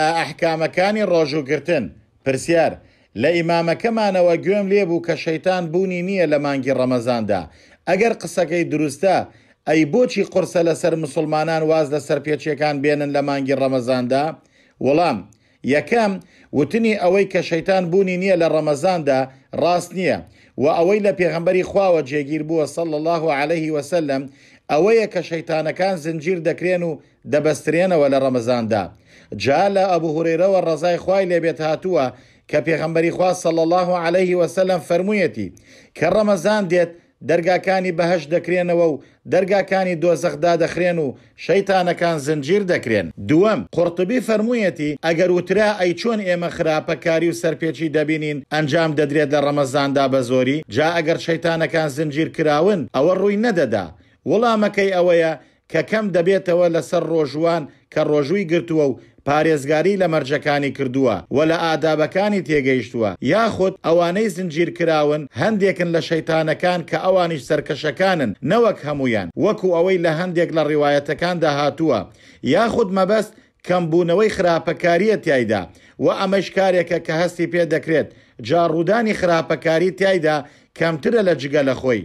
ئەحکامەکانی ڕۆژوگرتن پرسیار لە ئیمامەکەمانەوە گوێم لێبوو کە شەیتان بوونی نییە لە مانگی ڕەمەزاندا ئەگەر قسەکەی دروستە ئەی بۆچی قرسە لەسەر مسلمانان واز لە سەر پێچیەکان بێنن لە مانگی ڕەمەزاندا وەڵام یەکەم وتنی ئەوەی کە شەیتان بوونی نییە لە ڕەمەزاندا ڕاست نییە و ئەوەی لە پێغمبەری خواوە جێگیر بووە سەڵ الله عليه وسلم ئەوەیە کە شەیتانەکان زنجیر دەکرێن و دەبەسترێنەوە لە ڕەمەزاندا جا لە ئەبوو هورێرەوە ڕزای خوای لێبێت هاتووە کە پێغمبەری خوا سەڵ الله عليه وسلم فەرموویەتی کە ڕەمەزان دێت دەرگاکانی بەهش دەکرێنەوە و دەرگاکانی دۆزەخدا دەخرێن و شەیتانەکان زنجیر دەکرێن دووەم قرتبی فەرموویەتی ئەگەر وترا ئەی چۆن ئێمە خراپەکاری و سەرپێکی دەبینین ئەنجام دەدرێت لە ڕەمەزاندا بە زۆری جا ئەگەر شەیتانەکان زنجیر کراون ئەوە ڕووی نەدەدا وەڵامەکەی ئەوەیە کە کەم دەبێتەوە لەسەر ڕۆژوان کە ڕۆژووی گرتووە و پارێزگاری لە مەرجەکانی کردووە و لە ئادابەکانی تێگەیشتووە یاخود ئەوانەی زنجیر کراون هەندێکن لە شەیتانەکان کە ئەوانیش سەرکەشەکانن نەوەک هەمویان وەکو ئەوەی لە هەندێک لە ڕیواەتەکاندا هاتووە یاخود مەبەست کەمبوونەوەی خراپەکاریە تایدا و ئەمەشکارێکە کە هەستی پێ دەکرێت جاڕوودانی خراپەکاری تایدا کەمترە لە جگە لە خۆی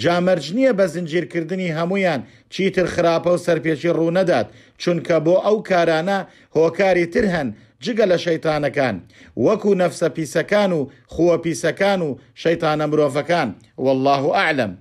جامەرج نییە بە زنجیرکردنی هەمویان چیتر خراپە و سەرپێکی ڕوو نەدات چونکە بۆ ئەو کارانە هۆکاری تر هەن جگە لە شەیتانەکان وەکو نەفسە پیسەکان و خووە پیسەکان و شەیتانە مرۆڤەکان والله ئاعلم.